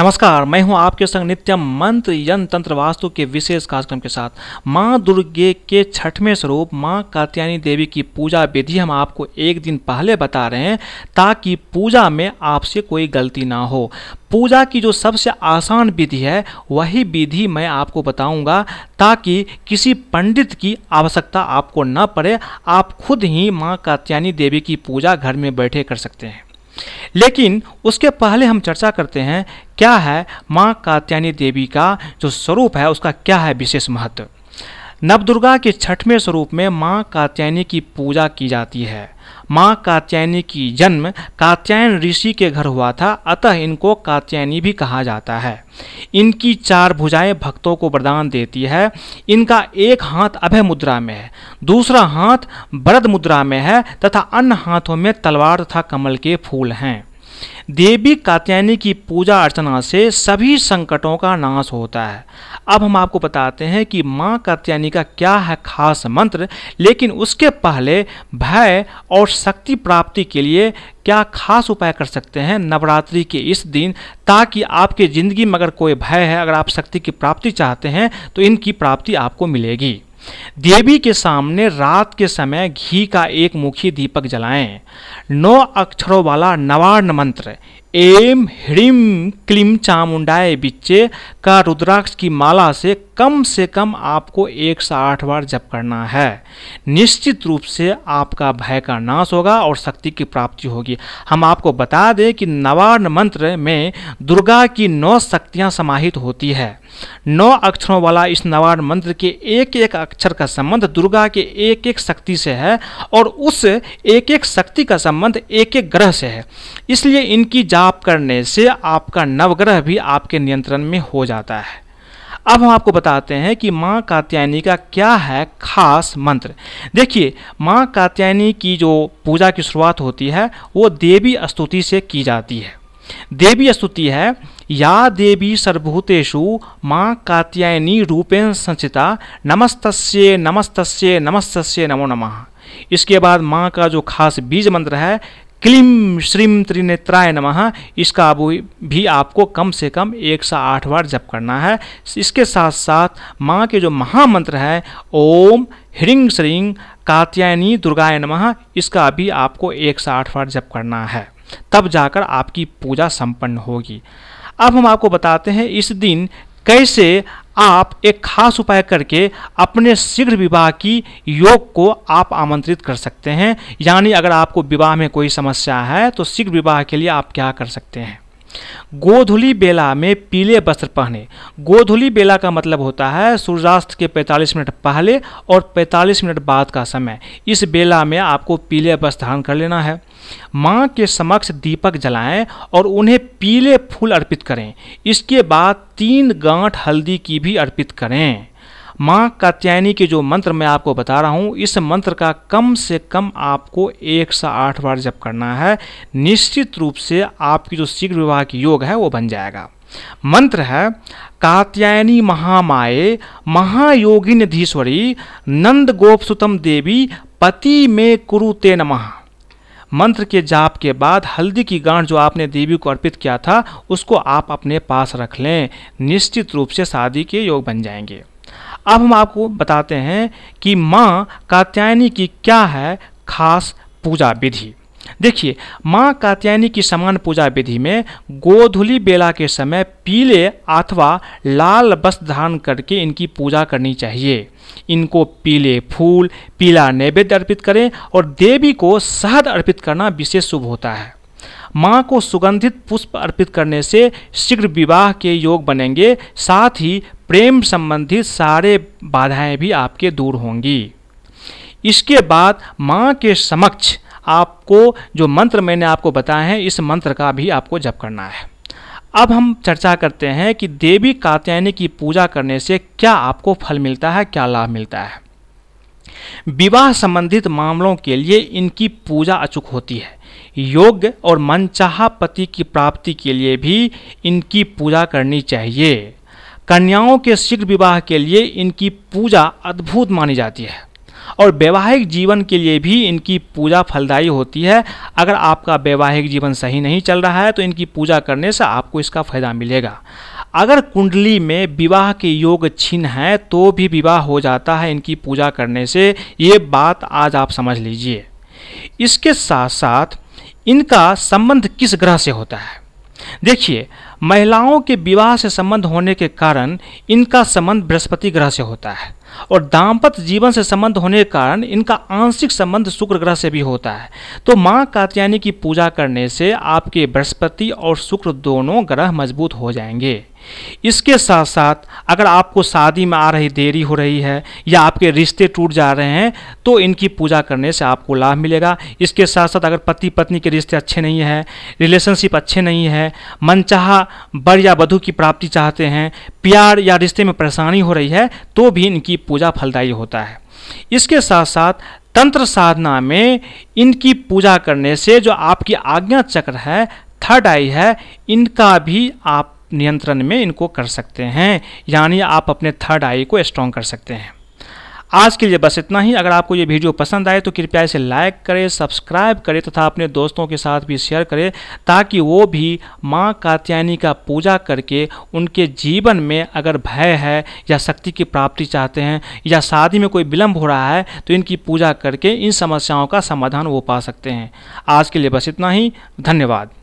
नमस्कार मैं हूं आपके संग नित्यम मंत्र यन तंत्र वास्तु के विशेष कार्यक्रम के साथ मां दुर्गे के छठवें स्वरूप मां कात्यायनी देवी की पूजा विधि हम आपको एक दिन पहले बता रहे हैं ताकि पूजा में आपसे कोई गलती ना हो पूजा की जो सबसे आसान विधि है वही विधि मैं आपको बताऊंगा ताकि किसी पंडित की आवश्यकता आपको न पड़े आप खुद ही माँ कात्यायनी देवी की पूजा घर में बैठे कर सकते हैं लेकिन उसके पहले हम चर्चा करते हैं क्या है माँ कात्यायनी देवी का जो स्वरूप है उसका क्या है विशेष महत्व नवदुर्गा के छठवें स्वरूप में माँ कात्यायनी की पूजा की जाती है माँ कात्यायनी की जन्म कात्यायन ऋषि के घर हुआ था अतः इनको कात्यायनी भी कहा जाता है इनकी चार भुजाएं भक्तों को प्रदान देती है इनका एक हाथ अभय मुद्रा में है दूसरा हाथ बरद मुद्रा में है तथा अन्य हाथों में तलवार तथा कमल के फूल हैं देवी कात्यायनी की पूजा अर्चना से सभी संकटों का नाश होता है अब हम आपको बताते हैं कि माँ कात्यायनी का क्या है खास मंत्र लेकिन उसके पहले भय और शक्ति प्राप्ति के लिए क्या खास उपाय कर सकते हैं नवरात्रि के इस दिन ताकि आपके ज़िंदगी में अगर कोई भय है अगर आप शक्ति की प्राप्ति चाहते हैं तो इनकी प्राप्ति आपको मिलेगी देवी के सामने रात के समय घी का एक मुखी दीपक जलाएं नौ अक्षरों वाला नवार्ण मंत्र एम ह्रीम क्लीम चामुंडाए बिच्चे का रुद्राक्ष की माला से कम से कम आपको एक से आठ बार जप करना है निश्चित रूप से आपका भय का नाश होगा और शक्ति की प्राप्ति होगी हम आपको बता दें कि नवार्ण मंत्र में दुर्गा की नौ शक्तियाँ समाहित होती है नौ अक्षरों वाला इस नवार मंत्र के एक एक अक्षर का संबंध दुर्गा के एक एक शक्ति से है और उस एक एक शक्ति का संबंध एक एक ग्रह से है इसलिए इनकी जाप करने से आपका नवग्रह भी आपके नियंत्रण में हो जाता है अब हम आपको बताते हैं कि माँ कात्यायनी का क्या है खास मंत्र देखिए माँ कात्यायनी की जो पूजा की शुरुआत होती है वो देवी स्तुति से की जाती है देवी स्तुति है या देवी सर्वभूतेषु माँ कात्यायनी रूपेण संचिता नमस्तस्ये नमस्तस्ये नमस्तस्ये नमो नमः इसके बाद माँ का जो खास बीज मंत्र है क्लीम श्रीम त्रिनेत्राय नमः इसका भी आपको कम से कम एक सौ आठ बार जप करना है इसके साथ साथ माँ के जो महामंत्र है ओम ह्रीं श्रीं कात्यायनी दुर्गाय नमः इसका भी आपको एक सौ आठ बार जप करना है तब जाकर आपकी पूजा संपन्न होगी अब हम आपको बताते हैं इस दिन कैसे आप एक खास उपाय करके अपने शीघ्र विवाह की योग को आप आमंत्रित कर सकते हैं यानी अगर आपको विवाह में कोई समस्या है तो शीघ्र विवाह के लिए आप क्या कर सकते हैं गोधुली बेला में पीले वस्त्र पहने गोधुली बेला का मतलब होता है सूर्यास्त के 45 मिनट पहले और 45 मिनट बाद का समय इस बेला में आपको पीले वस्त्र धारण कर लेना है माँ के समक्ष दीपक जलाएं और उन्हें पीले फूल अर्पित करें इसके बाद तीन गांठ हल्दी की भी अर्पित करें माँ कात्यायनी के जो मंत्र मैं आपको बता रहा हूँ इस मंत्र का कम से कम आपको एक से आठ बार जप करना है निश्चित रूप से आपकी जो शीघ्र विवाह की योग है वो बन जाएगा मंत्र है कात्यायनी महामाए महायोगिन धीश्वरी नंद गोपसुतम देवी पति में कुरुते नमः मंत्र के जाप के बाद हल्दी की गांठ जो आपने देवी को अर्पित किया था उसको आप अपने पास रख लें निश्चित रूप से शादी के योग बन जाएंगे अब हम आपको बताते हैं कि माँ कात्यायनी की क्या है खास पूजा विधि देखिए माँ कात्यायनी की समान पूजा विधि में गोधुली बेला के समय पीले अथवा लाल वस्त्र धारण करके इनकी पूजा करनी चाहिए इनको पीले फूल पीला नैवेद्य अर्पित करें और देवी को शहद अर्पित करना विशेष शुभ होता है माँ को सुगंधित पुष्प अर्पित करने से शीघ्र विवाह के योग बनेंगे साथ ही प्रेम संबंधी सारे बाधाएं भी आपके दूर होंगी इसके बाद माँ के समक्ष आपको जो मंत्र मैंने आपको बताया है इस मंत्र का भी आपको जप करना है अब हम चर्चा करते हैं कि देवी कात्यायनी की पूजा करने से क्या आपको फल मिलता है क्या लाभ मिलता है विवाह संबंधित मामलों के लिए इनकी पूजा अचूक होती है योग्य और मनचाहा पति की प्राप्ति के लिए भी इनकी पूजा करनी चाहिए कन्याओं के शीघ्र विवाह के लिए इनकी पूजा अद्भुत मानी जाती है और वैवाहिक जीवन के लिए भी इनकी पूजा फलदायी होती है अगर आपका वैवाहिक जीवन सही नहीं चल रहा है तो इनकी पूजा करने से आपको इसका फायदा मिलेगा अगर कुंडली में विवाह के योग छिन्न हैं तो भी विवाह हो जाता है इनकी पूजा करने से ये बात आज आप समझ लीजिए इसके साथ साथ इनका संबंध किस ग्रह से होता है देखिए महिलाओं के विवाह से संबंध होने के कारण इनका संबंध बृहस्पति ग्रह से होता है और दाम्पत्य जीवन से संबंध होने के कारण इनका आंशिक संबंध शुक्र ग्रह से भी होता है तो माँ कात्यायनी की पूजा करने से आपके बृहस्पति और शुक्र दोनों ग्रह मजबूत हो जाएंगे इसके साथ साथ अगर आपको शादी में आ रही देरी हो रही है या आपके रिश्ते टूट जा रहे हैं तो इनकी पूजा करने से आपको लाभ मिलेगा इसके साथ साथ अगर पति पत्नी के रिश्ते अच्छे नहीं हैं रिलेशनशिप अच्छे नहीं है मनचाह बर या वधु की प्राप्ति चाहते हैं प्यार या रिश्ते में परेशानी हो रही है तो भी इनकी पूजा फलदायी होता है इसके साथ साथ तंत्र साधना में इनकी पूजा करने से जो आपकी आज्ञा चक्र है थर्ड आई है इनका भी आप नियंत्रण में इनको कर सकते हैं यानी आप अपने थर्ड आई को स्ट्रॉन्ग कर सकते हैं आज के लिए बस इतना ही अगर आपको ये वीडियो पसंद आए तो कृपया इसे लाइक करें सब्सक्राइब करें तथा अपने दोस्तों के साथ भी शेयर करें ताकि वो भी माँ कात्यायनी का पूजा करके उनके जीवन में अगर भय है या शक्ति की प्राप्ति चाहते हैं या शादी में कोई विलम्ब हो रहा है तो इनकी पूजा करके इन समस्याओं का समाधान वो पा सकते हैं आज के लिए बस इतना ही धन्यवाद